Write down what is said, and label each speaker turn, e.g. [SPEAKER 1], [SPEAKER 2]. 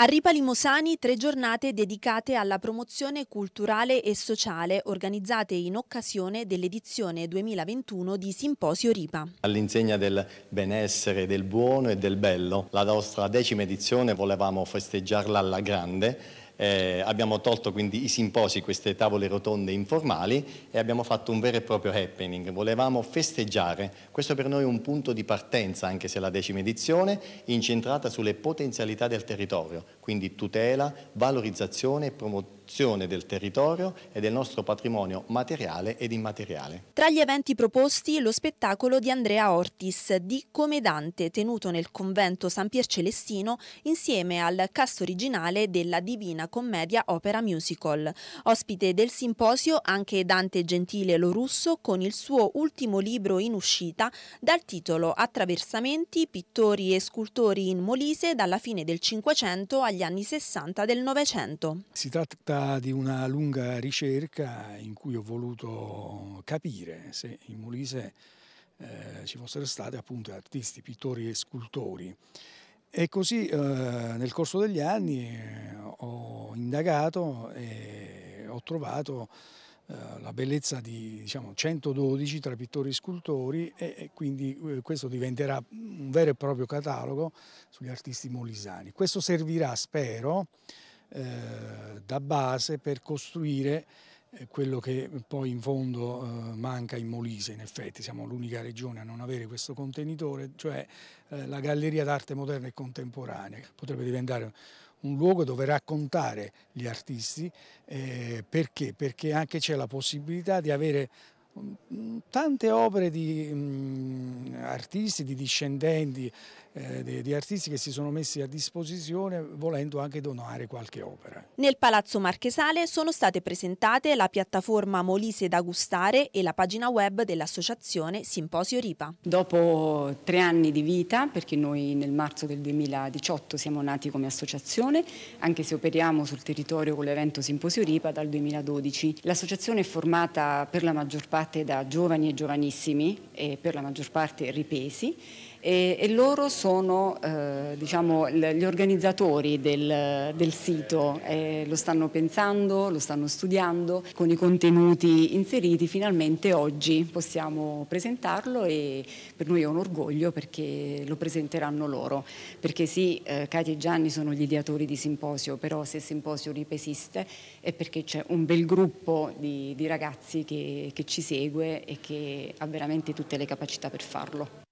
[SPEAKER 1] A Ripali Mosani tre giornate dedicate alla promozione culturale e sociale organizzate in occasione dell'edizione 2021 di Simposio Ripa.
[SPEAKER 2] All'insegna del benessere, del buono e del bello, la nostra decima edizione volevamo festeggiarla alla grande eh, abbiamo tolto quindi i simposi, queste tavole rotonde informali e abbiamo fatto un vero e proprio happening. Volevamo festeggiare, questo per noi è un punto di partenza, anche se la decima edizione, incentrata sulle potenzialità del territorio, quindi tutela, valorizzazione e promozione protezione del territorio e del nostro patrimonio materiale ed immateriale.
[SPEAKER 1] Tra gli eventi proposti lo spettacolo di Andrea Ortis di Come Dante tenuto nel convento San Pier Celestino insieme al cast originale della Divina Commedia Opera Musical. Ospite del simposio anche Dante Gentile lo russo con il suo ultimo libro in uscita dal titolo Attraversamenti, pittori e scultori in Molise dalla fine del 500 agli anni 60 del Novecento.
[SPEAKER 3] Si tratta risulta di una lunga ricerca in cui ho voluto capire se in Molise eh, ci fossero stati appunto artisti, pittori e scultori. E così eh, nel corso degli anni eh, ho indagato e ho trovato eh, la bellezza di diciamo, 112 tra pittori e scultori e, quindi eh, questo diventerà un vero e proprio catalogo sugli artisti molisani. Questo servirà, spero, eh, da base per costruire eh, quello che poi in fondo eh, manca in Molise, in effetti siamo l'unica regione a non avere questo contenitore, cioè la Galleria d'arte moderna e contemporanea. Potrebbe diventare un luogo dove raccontare gli artisti, perché? Perché anche c'è la possibilità di avere mm, tante opere di mm, artisti, di discendenti eh, di, di, artisti che si sono messi a disposizione volendo anche donare qualche opera.
[SPEAKER 1] Nel Palazzo Marchesale sono state presentate la piattaforma Molise da Gustare e la pagina web dell'associazione
[SPEAKER 4] Simposio Ripa. Dopo tre anni di vita, perché noi nel marzo del 2018 siamo nati come associazione, anche se operiamo sul territorio con l'evento Simposio Ripa dal 2012, l'associazione è formata per la maggior parte da giovani e giovanissimi e per la maggior parte ripesi e, e loro sono eh, diciamo, gli organizzatori del, del sito, eh, lo stanno pensando, lo stanno studiando, con i contenuti inseriti finalmente oggi possiamo presentarlo e per noi è un orgoglio perché lo presenteranno loro, perché sì, eh, Katia e Gianni sono gli ideatori di Simposio, però se Simposio RIP esiste è perché c'è un bel gruppo di, di ragazzi che, che ci segue e che ha veramente tutte le capacità per farlo.